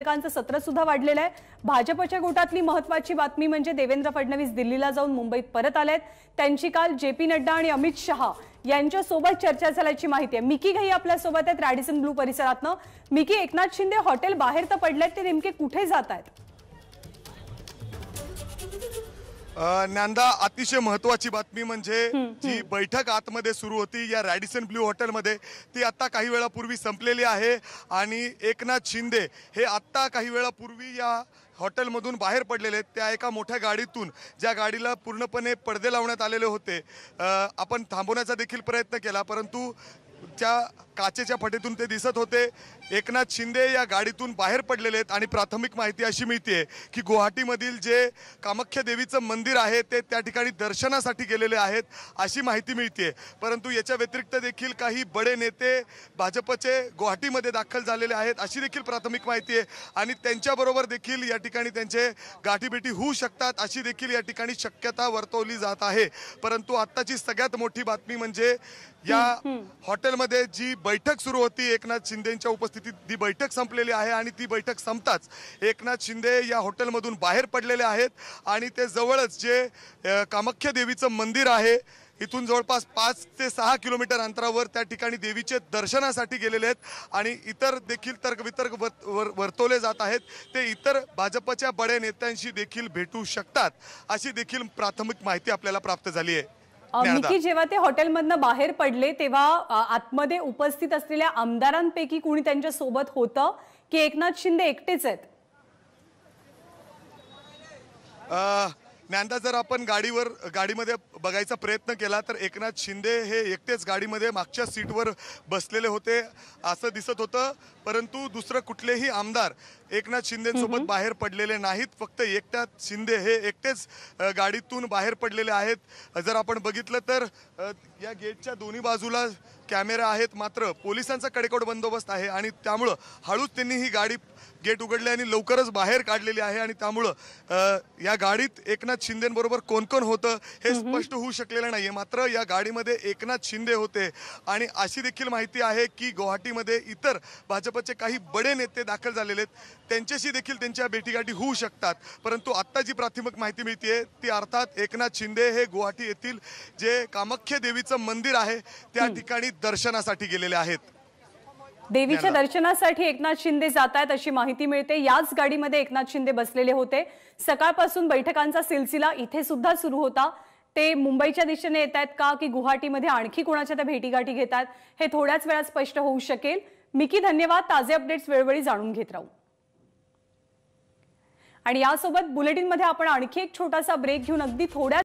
विधेयकांचं सत्र सुद्धा वाढलेलं आहे भाजपच्या गोटातली महत्वाची बातमी म्हणजे देवेंद्र फडणवीस दिल्लीला जाऊन मुंबईत परत आलेत त्यांची काल जे पी नड्डा आणि अमित शहा यांच्यासोबत चर्चा झाल्याची माहिती आहे मिकी घाई आपल्यासोबत आहेत रॅडिसन ब्लू परिसरातनं मिकी एकनाथ शिंदे हॉटेल बाहेर तर पडलेत ते नेमके कुठे जात आहेत ज्ञानदा अतिशय महत्वाची बातमी म्हणजे जी बैठक आतमध्ये सुरू होती या रॅडिसन ब्ल्यू हॉटेलमध्ये ती आत्ता काही वेळापूर्वी संपलेली आहे आणि एकनाथ शिंदे हे आत्ता काही वेळापूर्वी या हॉटेलमधून बाहेर पडलेले आहेत त्या एका मोठ्या गाडीतून ज्या गाडीला पूर्णपणे पडदे लावण्यात आलेले होते आपण थांबवण्याचा देखील प्रयत्न केला परंतु त्या काचेच्या फटीतून ते दिसत होते एकनाथ शिंदे या गाडीतून बाहेर पडलेले आहेत आणि प्राथमिक माहिती अशी मिळते की गुवाहाटीमधील जे कामाख्या देवीचं मंदिर आहे ते त्या ठिकाणी दर्शनासाठी गेलेले आहेत अशी माहिती मिळते परंतु याच्या व्यतिरिक्त देखील काही बडे नेते भाजपचे गुवाहाटीमध्ये दाखल झालेले आहेत अशी देखील प्राथमिक माहिती आहे आणि त्यांच्याबरोबर देखील या ठिकाणी त्यांचे गाठीभेटी होऊ शकतात अशी देखील या ठिकाणी शक्यता वर्तवली जात आहे परंतु आत्ताची सगळ्यात मोठी बातमी म्हणजे या हॉटेलमध्ये जी बैठक सुरू होती एकनाथ शिंदेच्या उपस्थितीत ती बैठक संपलेली आहे आणि ती बैठक संपताच एकनाथ शिंदे या हॉटेलमधून बाहेर पडलेले आहेत आणि ते जवळच जे कामाख्या देवीचं मंदिर आहे इथून जवळपास पाच ते सहा किलोमीटर अंतरावर त्या ठिकाणी देवीचे दर्शनासाठी गेलेले आहेत आणि इतर देखील तर्कवितर्क वर वर्तवले जात आहेत ते इतर भाजपच्या बडे नेत्यांशी देखील भेटू शकतात अशी देखील प्राथमिक माहिती आपल्याला प्राप्त झाली आहे निकी जेव्हा ते हॉटेलमधनं बाहेर पडले तेव्हा आतमध्ये उपस्थित असलेल्या आमदारांपैकी कोणी त्यांच्या सोबत होतं की एकनाथ शिंदे एकटेच आहेत ज्ञानदा जर आपण गाडीवर गाडीमध्ये बघायचा प्रयत्न केला तर एकनाथ शिंदे हे एकटेच गाडीमध्ये मागच्या सीटवर बसलेले होते असं दिसत होतं परंतु दुसरं कुठलेही आमदार एकनाथ शिंदेसोबत बाहेर पडलेले नाहीत फक्त एकनाथ शिंदे हे एकटेच गाडीतून बाहेर पडलेले आहेत जर आपण बघितलं तर या गेटच्या दोन्ही बाजूला कॅमेरा आहेत मात्र पोलिसांचा कडेकोट बंदोबस्त आहे आणि त्यामुळं हळूच त्यांनी ही गाडी गेट उघडली आणि लवकरच बाहेर काढलेली आहे आणि त्यामुळं या गाडीत एकनाथ शिंदेबरोबर कोण कोण होतं हे स्पष्ट होऊ शकलेलं नाही मात्र या गाडीमध्ये एकनाथ शिंदे होते आणि अशी देखील माहिती आहे की गुवाहाटीमध्ये इतर भाजपचे काही बडे नेते दाखल झालेले आहेत त्यांच्याशी देखील त्यांच्या भेटीगाठी होऊ शकतात परंतु आत्ता जी प्राथमिक माहिती मिळते ती अर्थात एकनाथ शिंदे हे गुवाहाटी येथील जे कामाख्या देवीचं मंदिर आहे त्या ठिकाणी दर्शनासाठी गेलेले आहेत देवीच्या दर्शनासाठी एकनाथ शिंदे जात आहेत अशी माहिती मिळते याच गाडीमध्ये एकनाथ शिंदे बसलेले होते सकाळपासून बैठकांचा सिलसिला इथे सुद्धा सुरू होता ते मुंबईच्या दिशेने येत आहेत का की गुवाहाटीमध्ये आणखी कोणाच्या त्या भेटीगाठी घेतात हे थोड्याच वेळात स्पष्ट होऊ शकेल मिकी धन्यवाद ताजे अपडेट्स वेळोवेळी जाणून घेत राहू आणि यासोबत बुलेटिनमध्ये आपण आणखी एक छोटासा ब्रेक घेऊन अगदी थोड्या